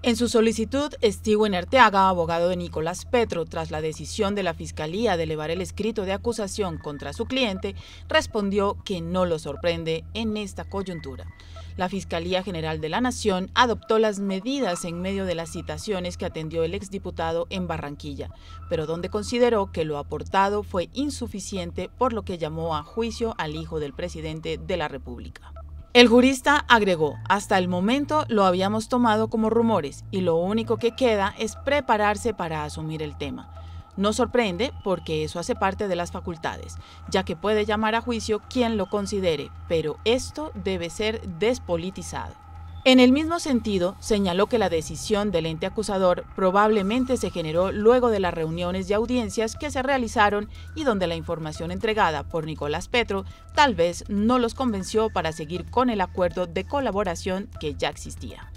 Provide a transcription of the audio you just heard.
En su solicitud, Steven Arteaga, abogado de Nicolás Petro, tras la decisión de la Fiscalía de elevar el escrito de acusación contra su cliente, respondió que no lo sorprende en esta coyuntura. La Fiscalía General de la Nación adoptó las medidas en medio de las citaciones que atendió el exdiputado en Barranquilla, pero donde consideró que lo aportado fue insuficiente por lo que llamó a juicio al hijo del presidente de la República. El jurista agregó, hasta el momento lo habíamos tomado como rumores y lo único que queda es prepararse para asumir el tema. No sorprende porque eso hace parte de las facultades, ya que puede llamar a juicio quien lo considere, pero esto debe ser despolitizado. En el mismo sentido, señaló que la decisión del ente acusador probablemente se generó luego de las reuniones y audiencias que se realizaron y donde la información entregada por Nicolás Petro tal vez no los convenció para seguir con el acuerdo de colaboración que ya existía.